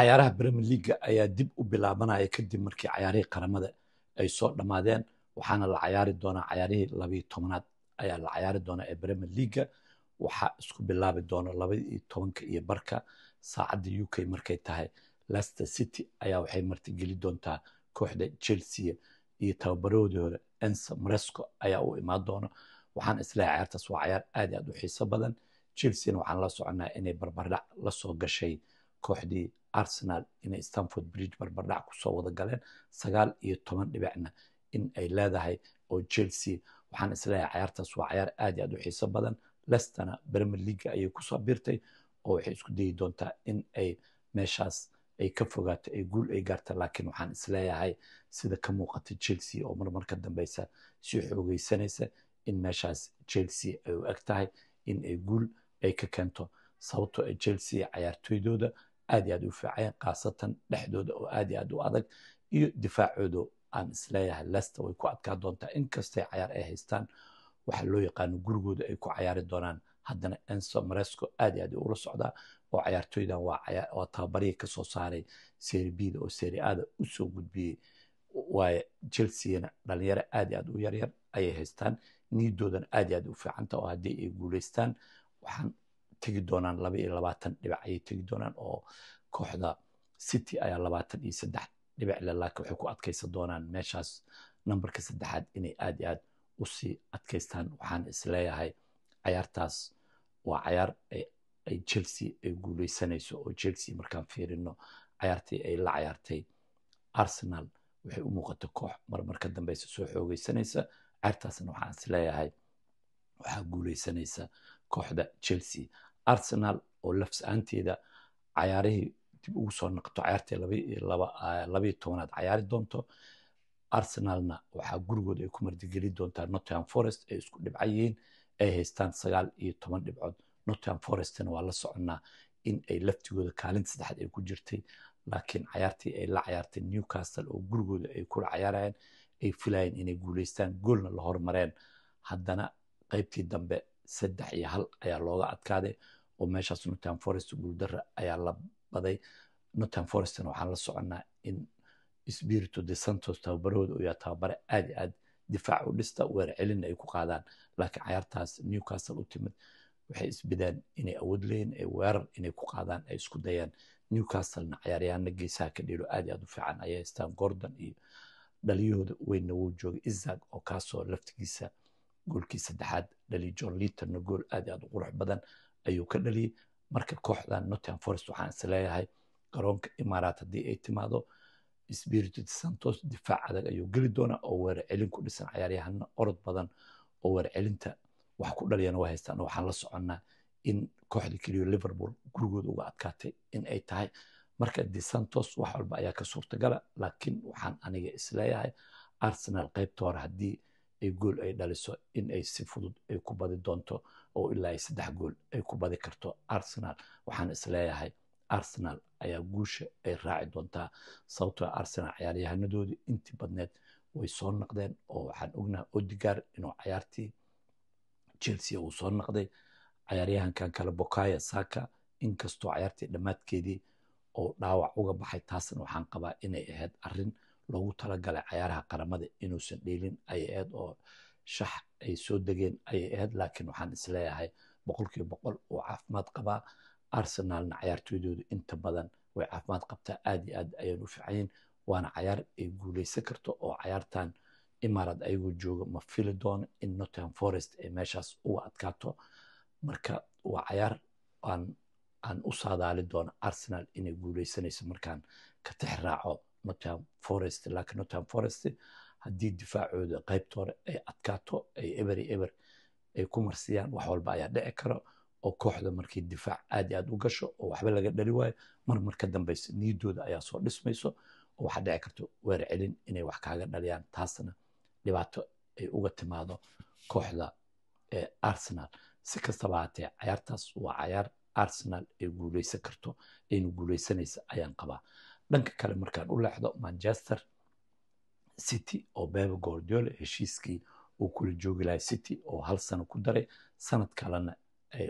cayaaraha bremier leaga ayaa dib u bilaabanaya kadib markii cayaarihii qaramada ay soo dhammaadeen waxaana la cayaari doonaa cayaarihii labayo tobanaad ayaa la cayaari doonaa ee bremier leaga waxaa isku bilaabi doona labada tobanka iyo barka saacadda u k markay tahay lester city ayaa waxay martigeli doontaa kooxda chelsea iyo tababarahoodii hore ense maresco ayaa u imaan doona waxaan isleehay cayaartaas waa cayaar aad i aad u xiiso badan chelseana waxaan la soconaa inay barbardhac lasoo soo gashay kooxdii arsenal inay stanford bridge barbardhac kusoo wada galeen sagaal iyo toban dhibicna in ay leedahay oo chelsea waxaan isleeyahay cayaartaas waa cayaar aad iy aad u xiiso badan lestana bremer leaga ayay kusoo biirtay oo waxay isku dayi doontaa in ay meeshaas ay ka fogaato ay guul ay gaarta laakiin waxaan isleeyahay sida ka muuqata chelsea oo marmarka dambeysa sii xoogeysanaysa in meeshaas chelsea ay u egtahay in ay guul ay ka keento sababto ay ah chelsea cayaartoydooda aad iyo aad u fiicayen khaasatan dhexdooda oo aad iyo aad u adag iyo difaacooda aan isleeyahay lester way ku adkaa doontaa inkastay cayaar ay haystaan waxa loo yaqaano gurigooda ay ku cayaari doonaan haddana enso maresco aad iyo aad ula socdaa oo cayaartooydan waa tababarihii ka saaray seribida oo seriada u soo gudbiyey waayo chelseana dhalinyaro aad iyo aad u yaryar ayay haystaan niidoodana aad iyo aad u fiicanta oo haddii ay guulaystaan waxaan tegi doonaan laba iyo labaatan dhibac ayay tegi doonaan oo kooxda city ayaa labaatan iyo saddex dhibac le laakiin waxay ku adkaysan doonaan meeshaas nambarka saddexaad inay aad iyo aad usii adkaystaan waxaan isleeyahay cayaartaas waa cayaar ay chelsea ay guuleysanayso oo chelsea markaan fiirino cayaartii ay la cayaartay arsenal waxay u muuqata koox marmarka dambeysa soo xoogeysanaysa cayaartaasna waxaan isleeyahay waxaa guuleysanaysa kooxda chelsea arsenal oo lafsa-aanteeda cayaarihii dib ugu soo naqto cayaartay labayo ah, tobanaad cayaari doonto arsenalna waxaa gurigooda ay ku mardigeli doontaa nottingham forest ay isku dhibca yihiin ay haystaan sagaal iyo toban dhibcood nottingham forestna waa la soconnaa in ay laftigooda kaalinta saddexaad ay ku jirtay laakiin cayaartii ay la cayaartay newcastle oo gurigooda ay kula cayaarayeen ay filayeen inay guuleystaan goolna la hormareen haddana qaybtii dambe saddex iyo hal ayaa looga adkaaday oo meeshaas nuttan forest guuldara ayaa la baday nuttan forestna waxaan la soconaa in spirito de santos tababarahooda uyaa tababare aad i aad difaac u dhista weerar ay ku qaadaan laakiin cayaartaas newcastle u timid waxay isbidaan inay awood leeyiin ay weerar inay ku qaadaan ay isku dayaan newcastlena ciyaaryahana geesaha ka dheelo aad i aad u fiican ayay haystaan gordon iyo dhaliyahooda weynna wuu joogay isaac oo kaasoo laftigiisa goolkii saddexaad dhaliy john liitonna gool aad i aad u qurux badan ayuu ka dhaliyey marka kooxda nottingham forest waxaan isleeyahay garoonka imaaraat haddii ay timaado spirito de santos difaac adag ayuu geli doonaa oo weerarcelin ku dhisan ciyaaryahana orod badan oo weerarcelinta wax ku dhaliyana waa haystaan waxaan la soconnaa in kooxda keliyo liverpool gurigooda uga adkaatay in ay tahay marka de santos wax walba ayaa ka suurtagala laakiin waxaan aniga isleeyahay arsenal qaybta haddii ay gool ay dhaliso in ay si fudud ay ku badi doonto oo ilaa saddex gool ay ku badi karto arsenal waxaan isleeyahay arsenal ayaa guusha ay raaci doontaa sababto ah arsenal ciyaaryahanadoodii intii badneed way soo naqdeen oo waxaan ognaha odigar inuu cayaartii chelsea uu soo naqday cayaaryahankan kale bokaya saka inkastoo cayaartii dhammaadkeedii oo dhaawac uga baxay taasna waxaan qabaa inay ahayd arin loogu talagalay cayaaraha qaramada inuusan dheelin ayay aad oo shax ay soo degeen ayay ahayd laakiin waxaan isleeyahay boqolkiiba boqol uu caafimaad qabaa arsenaalna cayaartooydoodu inta badan way caafimaad qabtaa aad iyo aad ayaan u fiicanyihin waana cayaar ay guuleysan karto oo cayaartan imarad ayagoo jooga ma fili doono in nottingham forest ay meeshaas uga adkaato marka waa cayaar aan aan u saadaali doono arsenal inay guuleysanayso markaan ka tix raaco nottam forest laakiin nottam forest haddii difaacooda qaybta hore ay adkaato ay eber eber ay ku marsiyaan wax walba ayaa dhici karo oo kooxda markii difaac aad iyo aad u gasho oo waxba laga dhali waayo marmar ka dambaysa niyadooda ayaa soo dhismayso oo waxaa dhici karto weer celin inay wax kaaga dhaliyaan taasna dhibaato ay uga timaado kooxda arsenal si kastaba haatee cayaartaas waa cayaar arsenal ay guuleysan karto ayna guuleysanaysa ayaan qabaa dhanka kale markaan u leexdo manchester city oo bebe gordiola heshiiskii uu kula joogi lahay city oo hal sano ku daray sanad kalena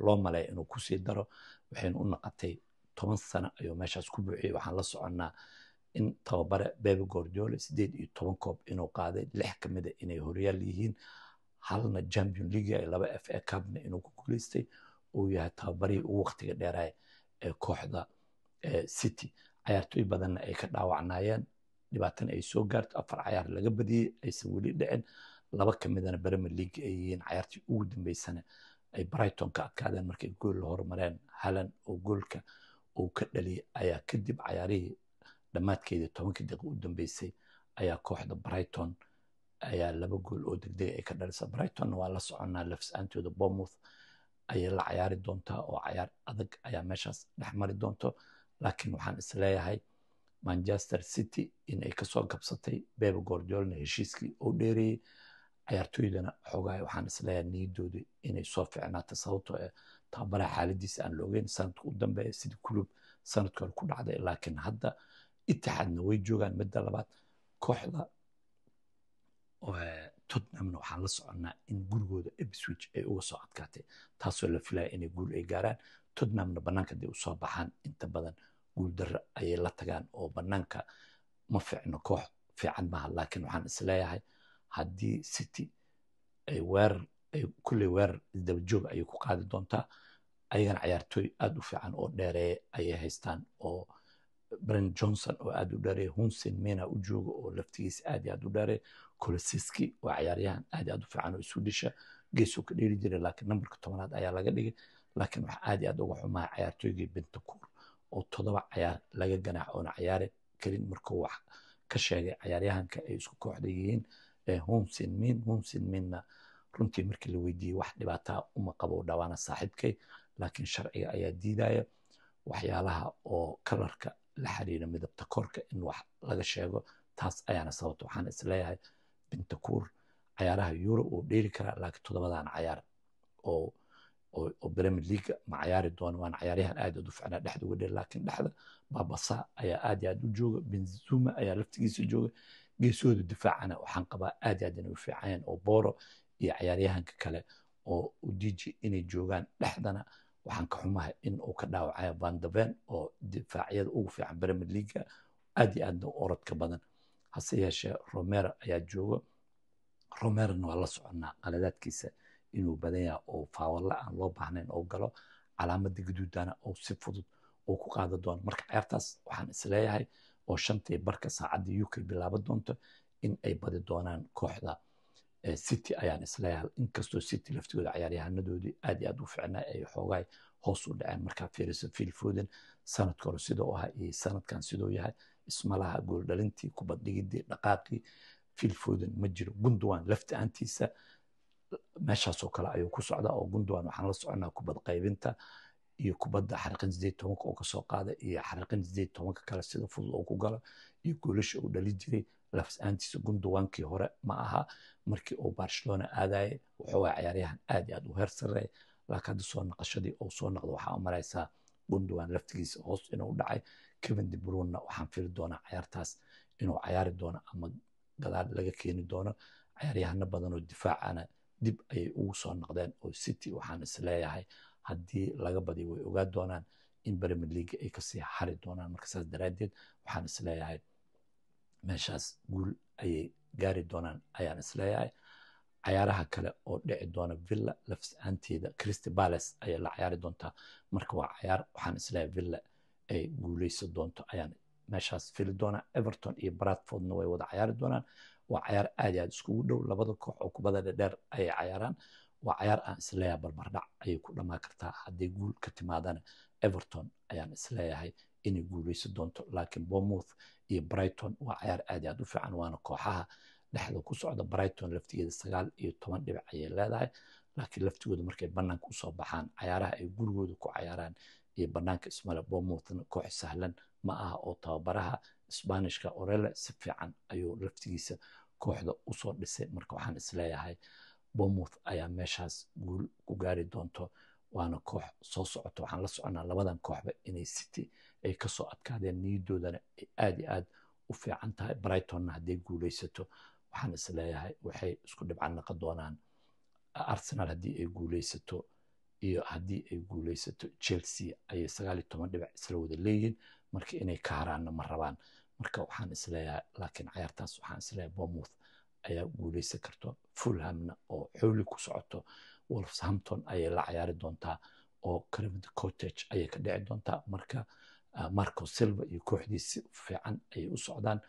loo maleeya inuu kusii daro waxayna u naqatay toban sano ayuu meeshaas ku buuxiyey waxaan la soconnaa in tababare bebe gordiola sideed iyo toban koob inuu qaaday lix kamida inay horyaal yihiin halna champion league ay laba f a cupna inuu ku guulaystay uu yahay tababarihii ugu waqtiga dheeraya ee kooxda city cayaartooy badanna ay ka dhaawacnaayeen dhibaatana ay soo gaarto afar cayaar laga badiyey aysan weli dhicin laba ka midana bremer league ay yihiin cayaartii ugu dambeysana ay brighton ka adkaadeen markay gool la hormareen halan oo goolka uu ka dhaliyay ayaa kadib cayaarihii dhammaadkeedii tobankii daqiiq u dambeysay ayaa kooxda brighton ayaa laba gool oo degdega ay ka dhalisa brightonna waa la soconnaa lafs-aantooda bournemouth ayay la cayaari doontaa oo cayaar adag ayaa meeshaas dhex mari doonto laakiin waxaan isleeyahay manchester city inay kasoo gabsatay beba gordolna heshiiskii oo dheereeyey cayaartooydana xoogahay waxaan isleeyahay niyadooda inay soo fiicnaatay sababtoo eh tababaraha xaaladiisa aan loogeyn ogeyn sanadka u dambeeya sidii kulub sanadka hore ku dhacday laakiin hadda itixaadna way joogaan midda labaad kooxda totnamna waxaan la soconaa in gurigooda ebswich ay uga soo adkaatay taasoo la filaya inay guul ay gaaraan totnamna bannaanka haday usoo baxaan inta badan guuldarro ayay la tagaan oo banaanka ma fiicno koox fiican maha laakiin waxaan isleeyahay haddii city ay weerar ay kulley weerar isdabajoog ayay ku qaadi doontaa ayagana cayaartooy aada u fiican oo dheereeya ayay haystaan oo brent johnson oo aada u dheereeya hunsen mena u jooga oo laftigiisa aad iyo aada u dheereeya colosiski waa cayaaryahan aad aad u fiican oo isu dhisha geesuu ka dheeli jira lakin nambarka tobanaad ayaa laga dhigay lakin waxaa aad iyo aad uga xumaha cayaartooygii bentacour oo todoba cayaar laga ganaax oona ciyaari karin markuu wax ka sheegay cayaaryahanka ay isku kooxda yihiin e homsin min homsin minna runtii markii la weydiiyey wax dhibaataa uma qabo dhawaana saaxiibkay laakiin sharciga ayaa diidaya waxyaalaha oo kalarka la xiriira midabta koorka in wax laga sheego taas ayaana sababta waxaan isleeyahay bentacour cayaaraha yurub uu dheeli karaa laakiin toddobadan cayaar oo oo bremid leaga ma cayaari doono waan cayaaryahan aad aad u ficnaa dhexda uga dheer laakiin dhexda babasa ayaa aad iyo aad u jooga benzuma ayaa laftigiisa jooga geesooda difaacana waxaan qabaa aad iyo aad inay u fiicanyaan oo boro iyo cayaaryahanka kale oo u diji inay joogaan dhexdana waxaan ka xumaha in uu ka dhaawacayo vandaven oo difaacyada ugu fiican bremid leaga aad iyo aadna orodka badan hase yeeshee romera ayaa jooga romerana waa la soconnaa qaladaadkiisa inuu badan yaha oo faawalla aan loo baahnayn oo galo calaamada gaduudana oo si fudud oo ku qaadan doono marka ceebtaas waxaan isleeyahay oo shantii barka saacaddii u k doonto in ay badi doonaan kooxda eh, city ayaan isleeyahay inkastoo city laftigooda ciyaaryahanadoodii aad iyo aad u ficnaa ay xoogaay hoos u dhaceen markaa fiiriso fiil foden sanadka sidoo ahaa iyo sanadkan sidoo yahay isma laha gooldhalintii kubaddhigidii dhaqaaqii filfoodan ma jiro gunduwan lafta-aantiisa meeshaasoo kale ayuu ku socdaa oo gunduwan waxaan la soconaa kubad qaybinta iyo kubadda xariqan sideed tobanka oo kasoo qaada iyo xariqan sideed tobanka kale sida fudud oo ku galo iyo goolasha uu dhali jiray lafs-aantiisa gunduwaankii hore ma aha markii uu barcelona aadaye wuxuugaa ciyaaryahan aad iyo aad u heer sareeya laakiin hadda soo naqashadii uu soo naqdo waxaa u maraysaa gunduwan laftigiisa hoos inuu dhacay kevin de brunna waxaan fili doonaa cayaartaas inuu cayaari doono ama gadaal laga keeni doono cayaaryahano badan oo difaacana dib ayay ugu soo noqdeen oo city waxaan isleeyahay haddii laga badiyo way ogaa doonaan in bremir leaga ay kasii xari doonaan marka saas daraaddeed waxaan isleeyahay meeshaas guul ayay gaari doonaan ayaan isleeyahay cayaaraha kale oo dhici doona villa lafs-aanteeda christy palace ayay la cayaari doontaa marka waa cayaar waxaan isleeyahay villa ay guuleysan doonto ayaan meeshaas fili doonaa everton iyo bradfordna way wada cayaari doonaan waa cayaar aad iyo aad iskugu dhow labada koox oo kubada dhadheer ayay cayaaraan waa cayaar aan isleeyahay barbardhac ayay ku dhamaan kartaa hadday guul ka timaadana everton ayaan isleeyahay inay guuleysan doonto laakiin bournemouth iyo brighton waa cayaar aad iyo aad u fiican waana kooxaha dhexda ku socda brighton laftigeeda sagaal iyo toban dhibic ayay leedahay laakiin laftigooda markay bannaanka usoo baxaan cayaaraha ay gurigooda ku cayaaraan iyo banaanka ismale bournemouthna koox sahlan ma aha oo tababaraha sbanishka orele si fiican ayuu laftigiisa kooxda usoo dhisay marka waxaan isleeyahay bournemouth ayaa meeshaas guul ku gaari doonto waana koox soo socoto waxaan la soconaa labadan kooxba inay city ay kasoo adkaadeen niyadoodana ay aada iyo aada u fiican tahay brightonna hadday guuleysato waxaan isleeyahay waxay isku dhibcan naqon doonaan arsenal haddii ay guuleysato iyo haddii ay guuleysato chelsea ayay sagaal iyo toban dhibac isla wada leeyihiin marka inay ka kaaraanna ma rabaan marka waxaan isleeyahay laakiin cayaartaas waxaan isleeyahay bournemouth ayaa guuleysan karto fulhamna oo xooli ku socoto wolfshampton ayay la cayaari doontaa oo crimid cottage ayay ka dhici doontaa marka ah, marco silva iyo kooxdiisi fiican ayay u socdaan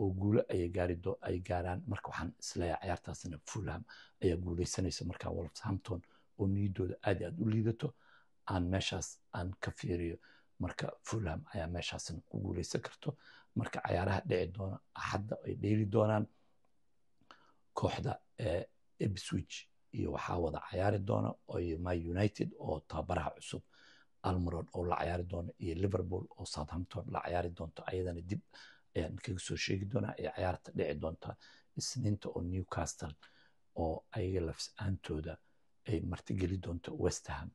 oo guulo ayay gaari ay gaaraan marka waxaan isleeyahay cayaartaasna fulham ayaa guuleysanaysa marka wolfshampton oo niyadooda aad aad u liidato aan meeshaas aan ka fiiriyo marka fulham ayaa meeshaasna ku guuleysan karto marka cayaaraha dhici doona axadda ay dheeli doonaan kooxda ebswich eh, iyo waxaa wada cayaari doona my united oo tababaraha cusub almrod oo la cayaari doona iyo liverpool oo southampton la cayaari doonto ayadana dib ayaan kaga soo sheegi doonaa ee cayaarta dhici doonta isniinta oo newcastle oo ayaga lafsaantooda ay e martigeli doonto westham